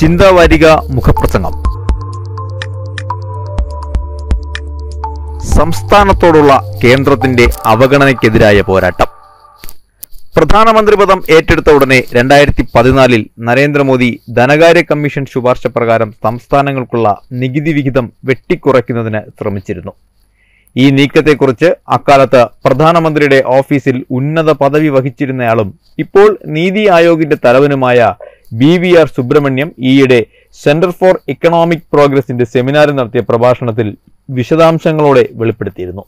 ചിന്താവാരിക മുഖപ്രസംഗം സംസ്ഥാനത്തോടുള്ള കേന്ദ്രത്തിന്റെ അവഗണനയ്ക്കെതിരായ പോരാട്ടം പ്രധാനമന്ത്രി പദം ഏറ്റെടുത്ത ഉടനെ രണ്ടായിരത്തി പതിനാലിൽ നരേന്ദ്രമോദി ധനകാര്യ കമ്മീഷൻ ശുപാർശ പ്രകാരം സംസ്ഥാനങ്ങൾക്കുള്ള നികുതി വിഹിതം വെട്ടിക്കുറയ്ക്കുന്നതിന് ശ്രമിച്ചിരുന്നു ഈ നീക്കത്തെക്കുറിച്ച് അക്കാലത്ത് പ്രധാനമന്ത്രിയുടെ ഓഫീസിൽ ഉന്നത പദവി വഹിച്ചിരുന്നയാളും ഇപ്പോൾ നീതി ആയോഗിന്റെ തലവനുമായ ബി വി ആർ സുബ്രഹ്മണ്യം ഈയിടെ സെന്റർ ഫോർ ഇക്കണോമിക് പ്രോഗ്രസിന്റെ സെമിനാറിൽ നടത്തിയ പ്രഭാഷണത്തിൽ വിശദാംശങ്ങളോടെ വെളിപ്പെടുത്തിയിരുന്നു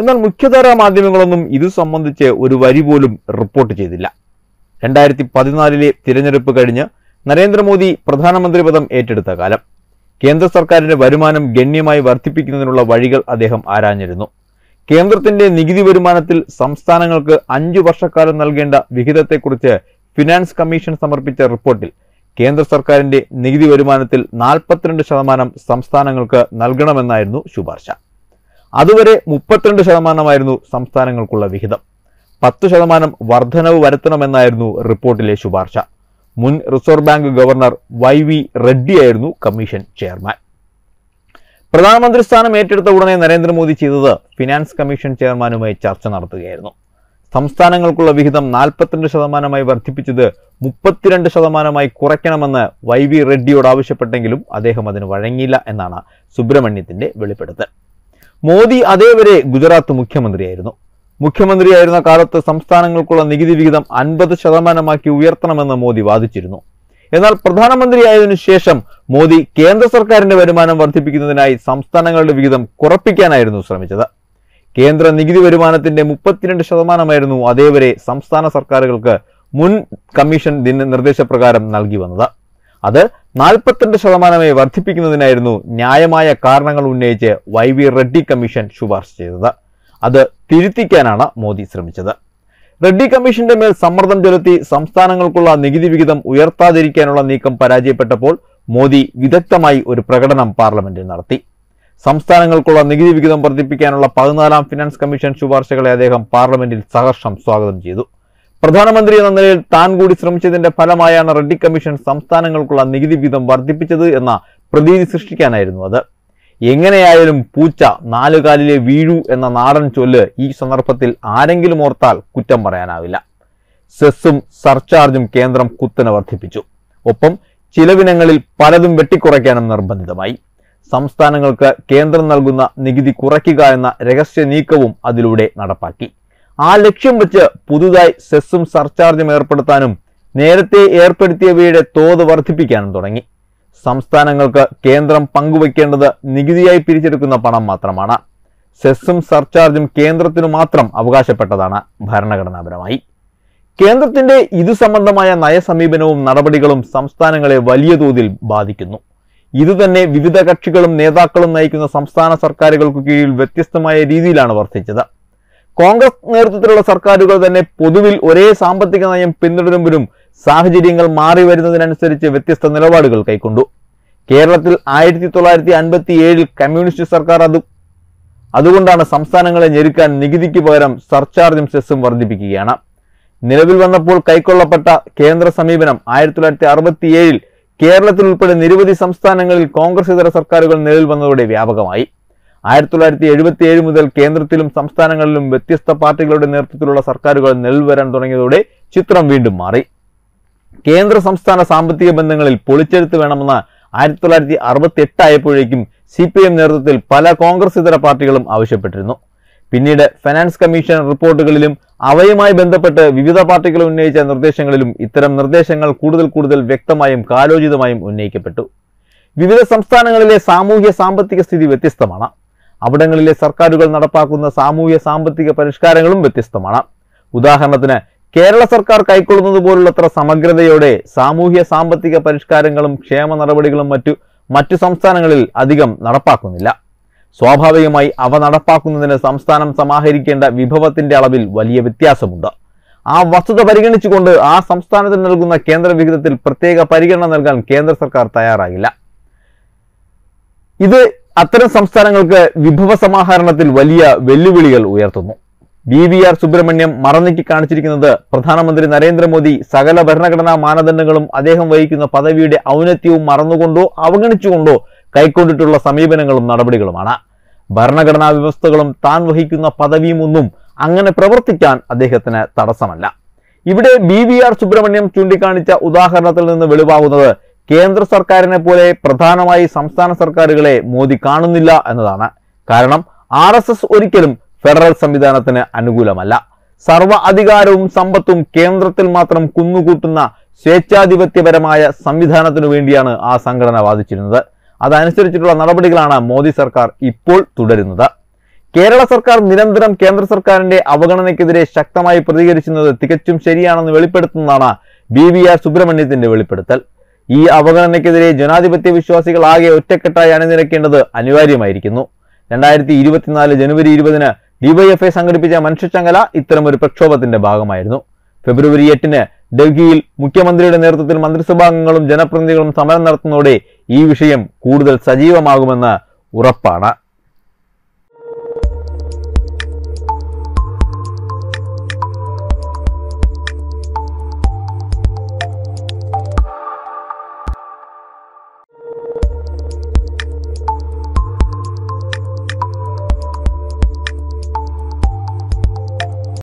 എന്നാൽ മുഖ്യധാരാ മാധ്യമങ്ങളൊന്നും ഇത് സംബന്ധിച്ച് ഒരു വരി പോലും റിപ്പോർട്ട് ചെയ്തില്ല രണ്ടായിരത്തി പതിനാലിലെ തിരഞ്ഞെടുപ്പ് കഴിഞ്ഞ് നരേന്ദ്രമോദി പ്രധാനമന്ത്രി പദം ഏറ്റെടുത്ത കാലം കേന്ദ്ര സർക്കാരിന്റെ വരുമാനം ഗണ്യമായി വർദ്ധിപ്പിക്കുന്നതിനുള്ള വഴികൾ അദ്ദേഹം ആരാഞ്ഞിരുന്നു കേന്ദ്രത്തിന്റെ നികുതി വരുമാനത്തിൽ സംസ്ഥാനങ്ങൾക്ക് അഞ്ചു വർഷക്കാലം നൽകേണ്ട വിഹിതത്തെക്കുറിച്ച് ഫിനാൻസ് കമ്മീഷൻ സമർപ്പിച്ച റിപ്പോർട്ടിൽ കേന്ദ്ര സർക്കാരിന്റെ നികുതി വരുമാനത്തിൽ നാൽപ്പത്തിരണ്ട് ശതമാനം സംസ്ഥാനങ്ങൾക്ക് നൽകണമെന്നായിരുന്നു ശുപാർശ അതുവരെ മുപ്പത്തിരണ്ട് ശതമാനമായിരുന്നു സംസ്ഥാനങ്ങൾക്കുള്ള വിഹിതം പത്ത് ശതമാനം വർധനവ് വരുത്തണമെന്നായിരുന്നു റിപ്പോർട്ടിലെ ശുപാർശ മുൻ Reserve Bank governor Y V റെഡ്ഡിയായിരുന്നു കമ്മീഷൻ ചെയർമാൻ പ്രധാനമന്ത്രി സ്ഥാനം ഏറ്റെടുത്ത ഉടനെ നരേന്ദ്രമോദി ചെയ്തത് ഫിനാൻസ് കമ്മീഷൻ ചെയർമാനുമായി ചർച്ച നടത്തുകയായിരുന്നു സംസ്ഥാനങ്ങൾക്കുള്ള വിഹിതം നാൽപ്പത്തിരണ്ട് ശതമാനമായി വർദ്ധിപ്പിച്ചത് മുപ്പത്തിരണ്ട് ശതമാനമായി കുറയ്ക്കണമെന്ന് വൈ വി റെഡ്ഡിയോട് ആവശ്യപ്പെട്ടെങ്കിലും അദ്ദേഹം അതിന് വഴങ്ങിയില്ല എന്നാണ് സുബ്രഹ്മണ്യത്തിന്റെ വെളിപ്പെടുത്തൽ മോദി അതേവരെ ഗുജറാത്ത് മുഖ്യമന്ത്രിയായിരുന്നു മുഖ്യമന്ത്രിയായിരുന്ന കാലത്ത് സംസ്ഥാനങ്ങൾക്കുള്ള നികുതി വിഹിതം അൻപത് ശതമാനമാക്കി ഉയർത്തണമെന്ന് മോദി വാദിച്ചിരുന്നു എന്നാൽ പ്രധാനമന്ത്രിയായതിനു ശേഷം മോദി കേന്ദ്ര സർക്കാരിന്റെ വരുമാനം വർദ്ധിപ്പിക്കുന്നതിനായി സംസ്ഥാനങ്ങളുടെ വിഹിതം കുറപ്പിക്കാനായിരുന്നു ശ്രമിച്ചത് കേന്ദ്ര നികുതി വരുമാനത്തിന്റെ മുപ്പത്തിരണ്ട് ശതമാനമായിരുന്നു അതേവരെ സംസ്ഥാന സർക്കാരുകൾക്ക് മുൻ കമ്മീഷൻ നിർദ്ദേശപ്രകാരം നൽകി വന്നത് അത് നാൽപ്പത്തിരണ്ട് ശതമാനമായി വർദ്ധിപ്പിക്കുന്നതിനായിരുന്നു ന്യായമായ കാരണങ്ങൾ ഉന്നയിച്ച് വൈ വി റെഡ്ഡി കമ്മീഷൻ ശുപാർശ ചെയ്തത് അത് തിരുത്തിക്കാനാണ് മോദി ശ്രമിച്ചത് റെഡ്ഡി കമ്മീഷന്റെ മേൽ സമ്മർദ്ദം ചെലുത്തി സംസ്ഥാനങ്ങൾക്കുള്ള നികുതി വിഹിതം ഉയർത്താതിരിക്കാനുള്ള നീക്കം പരാജയപ്പെട്ടപ്പോൾ മോദി വിദഗ്ധമായി ഒരു പ്രകടനം പാർലമെന്റിൽ നടത്തി സംസ്ഥാനങ്ങൾക്കുള്ള നികുതി വിഹിതം വർദ്ധിപ്പിക്കാനുള്ള പതിനാലാം ഫിനാൻസ് കമ്മീഷൻ ശുപാർശകളെ അദ്ദേഹം പാർലമെന്റിൽ സഹർഷം സ്വാഗതം ചെയ്തു പ്രധാനമന്ത്രി എന്ന നിലയിൽ താൻ കൂടി ശ്രമിച്ചതിന്റെ ഫലമായാണ് റെഡ്ഡി കമ്മീഷൻ സംസ്ഥാനങ്ങൾക്കുള്ള നികുതി വിഹിതം വർദ്ധിപ്പിച്ചത് എന്ന പ്രതീതി സൃഷ്ടിക്കാനായിരുന്നു അത് എങ്ങനെയായാലും പൂച്ച നാലുകാലിലെ വീഴു എന്ന നാടൻ ചൊല്ല് ഈ സന്ദർഭത്തിൽ ആരെങ്കിലും ഓർത്താൽ കുറ്റം പറയാനാവില്ല സെസ്സും സർചാർജും കേന്ദ്രം കുത്തനെ വർദ്ധിപ്പിച്ചു ഒപ്പം ചിലവിനങ്ങളിൽ പലതും വെട്ടിക്കുറയ്ക്കാനും നിർബന്ധിതമായി സംസ്ഥാനങ്ങൾക്ക് കേന്ദ്രം നൽകുന്ന നികുതി കുറയ്ക്കുക എന്ന രഹസ്യ നീക്കവും അതിലൂടെ നടപ്പാക്കി ആ ലക്ഷ്യം വെച്ച് പുതുതായി സെസ്സും സർചാർജും ഏർപ്പെടുത്താനും നേരത്തെ ഏർപ്പെടുത്തിയവയുടെ തോത് വർദ്ധിപ്പിക്കാനും തുടങ്ങി സംസ്ഥാനങ്ങൾക്ക് കേന്ദ്രം പങ്കുവയ്ക്കേണ്ടത് നികുതിയായി പിരിച്ചെടുക്കുന്ന പണം മാത്രമാണ് സെസ്സും സർചാർജും കേന്ദ്രത്തിനു മാത്രം അവകാശപ്പെട്ടതാണ് ഭരണഘടനാപരമായി കേന്ദ്രത്തിന്റെ ഇതു സംബന്ധമായ നയസമീപനവും നടപടികളും സംസ്ഥാനങ്ങളെ വലിയ തോതിൽ ബാധിക്കുന്നു ഇതുതന്നെ വിവിധ കക്ഷികളും നേതാക്കളും നയിക്കുന്ന സംസ്ഥാന സർക്കാരുകൾക്ക് കീഴിൽ വ്യത്യസ്തമായ രീതിയിലാണ് വർദ്ധിച്ചത് കോൺഗ്രസ് നേതൃത്വത്തിലുള്ള സർക്കാരുകൾ തന്നെ പൊതുവിൽ ഒരേ സാമ്പത്തിക നയം പിന്തുടരുമ്പോഴും സാഹചര്യങ്ങൾ മാറി വരുന്നതിനനുസരിച്ച് വ്യത്യസ്ത നിലപാടുകൾ കൈക്കൊണ്ടു കേരളത്തിൽ ആയിരത്തി തൊള്ളായിരത്തി അൻപത്തി ഏഴിൽ കമ്മ്യൂണിസ്റ്റ് സർക്കാർ അത് അതുകൊണ്ടാണ് സംസ്ഥാനങ്ങളെ ഞെരുക്കാൻ നികുതിക്ക് പകരം സർചാർജും സെസ്സും വർദ്ധിപ്പിക്കുകയാണ് നിലവിൽ വന്നപ്പോൾ കൈക്കൊള്ളപ്പെട്ട കേന്ദ്ര സമീപനം ആയിരത്തി തൊള്ളായിരത്തി ഏഴിൽ കേരളത്തിൽ ഉൾപ്പെടെ നിരവധി സംസ്ഥാനങ്ങളിൽ കോൺഗ്രസ് ഇതര സർക്കാരുകൾ നിലവിൽ വന്നതോടെ വ്യാപകമായി ആയിരത്തി തൊള്ളായിരത്തി എഴുപത്തി ഏഴ് മുതൽ കേന്ദ്രത്തിലും സംസ്ഥാനങ്ങളിലും വ്യത്യസ്ത പാർട്ടികളുടെ നേതൃത്വത്തിലുള്ള സർക്കാരുകൾ നിലവിൽ വരാൻ തുടങ്ങിയതോടെ ചിത്രം വീണ്ടും മാറി കേന്ദ്ര സംസ്ഥാന സാമ്പത്തിക ബന്ധങ്ങളിൽ പൊളിച്ചെടുത്ത് വേണമെന്ന ആയിരത്തി തൊള്ളായിരത്തി അറുപത്തി എട്ടായപ്പോഴേക്കും സി പി എം നേതൃത്വത്തിൽ പല കോൺഗ്രസ് ഇതര പാർട്ടികളും ആവശ്യപ്പെട്ടിരുന്നു പിന്നീട് ഫിനാൻസ് കമ്മീഷൻ റിപ്പോർട്ടുകളിലും അവയുമായി ബന്ധപ്പെട്ട് വിവിധ പാർട്ടികൾ ഉന്നയിച്ച നിർദ്ദേശങ്ങളിലും ഇത്തരം നിർദ്ദേശങ്ങൾ കൂടുതൽ കൂടുതൽ വ്യക്തമായും കാലോചിതമായും ഉന്നയിക്കപ്പെട്ടു വിവിധ സംസ്ഥാനങ്ങളിലെ സാമൂഹ്യ സാമ്പത്തിക സ്ഥിതി വ്യത്യസ്തമാണ് അവിടങ്ങളിലെ സർക്കാരുകൾ നടപ്പാക്കുന്ന സാമൂഹ്യ സാമ്പത്തിക പരിഷ്കാരങ്ങളും വ്യത്യസ്തമാണ് ഉദാഹരണത്തിന് കേരള സർക്കാർ കൈക്കൊള്ളുന്നത് പോലുള്ളത്ര സമഗ്രതയോടെ സാമൂഹ്യ സാമ്പത്തിക പരിഷ്കാരങ്ങളും ക്ഷേമ നടപടികളും മറ്റു മറ്റു സംസ്ഥാനങ്ങളിൽ അധികം നടപ്പാക്കുന്നില്ല സ്വാഭാവികമായി അവ നടപ്പാക്കുന്നതിന് സംസ്ഥാനം സമാഹരിക്കേണ്ട വിഭവത്തിന്റെ അളവിൽ വലിയ വ്യത്യാസമുണ്ട് ആ വസ്തുത പരിഗണിച്ചുകൊണ്ട് ആ സംസ്ഥാനത്തിന് നൽകുന്ന കേന്ദ്ര വിഹിതത്തിൽ പ്രത്യേക പരിഗണന നൽകാൻ കേന്ദ്ര സർക്കാർ തയ്യാറാകില്ല ഇത് അത്തരം സംസ്ഥാനങ്ങൾക്ക് വിഭവ സമാഹരണത്തിൽ വലിയ വെല്ലുവിളികൾ ഉയർത്തുന്നു ബി വി ആർ സുബ്രഹ്മണ്യം മറന്നേക്കി കാണിച്ചിരിക്കുന്നത് പ്രധാനമന്ത്രി നരേന്ദ്രമോദി സകല ഭരണഘടനാ മാനദണ്ഡങ്ങളും അദ്ദേഹം വഹിക്കുന്ന പദവിയുടെ ഔന്നത്യവും മറന്നുകൊണ്ടോ അവഗണിച്ചുകൊണ്ടോ കൈക്കൊണ്ടിട്ടുള്ള സമീപനങ്ങളും നടപടികളുമാണ് ഭരണഘടനാ വ്യവസ്ഥകളും താൻ വഹിക്കുന്ന ഒന്നും അങ്ങനെ പ്രവർത്തിക്കാൻ അദ്ദേഹത്തിന് തടസ്സമല്ല ഇവിടെ ബി വി ആർ സുബ്രഹ്മണ്യം ചൂണ്ടിക്കാണിച്ച ഉദാഹരണത്തിൽ നിന്ന് വെളിവാകുന്നത് കേന്ദ്ര സർക്കാരിനെ പോലെ പ്രധാനമായി സംസ്ഥാന സർക്കാരുകളെ മോദി കാണുന്നില്ല എന്നതാണ് കാരണം ആർ എസ് എസ് ഒരിക്കലും ഫെഡറൽ സംവിധാനത്തിന് അനുകൂലമല്ല സർവ അധികാരവും സമ്പത്തും കേന്ദ്രത്തിൽ മാത്രം കുന്നുകൂട്ടുന്ന സ്വേച്ഛാധിപത്യപരമായ സംവിധാനത്തിനു വേണ്ടിയാണ് ആ സംഘടന വാദിച്ചിരുന്നത് അതനുസരിച്ചിട്ടുള്ള നടപടികളാണ് മോദി സർക്കാർ ഇപ്പോൾ തുടരുന്നത് കേരള സർക്കാർ നിരന്തരം കേന്ദ്ര സർക്കാരിന്റെ അവഗണനയ്ക്കെതിരെ ശക്തമായി പ്രതികരിക്കുന്നത് തികച്ചും ശരിയാണെന്ന് വെളിപ്പെടുത്തുന്നതാണ് ബി വി ആർ സുബ്രഹ്മണ്യത്തിന്റെ വെളിപ്പെടുത്തൽ ഈ അവഗണനയ്ക്കെതിരെ ജനാധിപത്യ വിശ്വാസികൾ ആകെ ഒറ്റക്കെട്ടായി അണിനിരക്കേണ്ടത് അനിവാര്യമായിരിക്കുന്നു രണ്ടായിരത്തി ഇരുപത്തിനാല് ജനുവരി ഇരുപതിന് ഡിവൈഎഫ്ഐ സംഘടിപ്പിച്ച മനുഷ്യച്ചങ്ങല ഇത്തരമൊരു പ്രക്ഷോഭത്തിന്റെ ഭാഗമായിരുന്നു ഫെബ്രുവരി എട്ടിന് ഡൽഹിയിൽ മുഖ്യമന്ത്രിയുടെ നേതൃത്വത്തിൽ മന്ത്രിസഭാംഗങ്ങളും ജനപ്രതിനിധികളും സമരം നടത്തുന്നതോടെ ഈ വിഷയം കൂടുതൽ സജീവമാകുമെന്ന് ഉറപ്പാണ്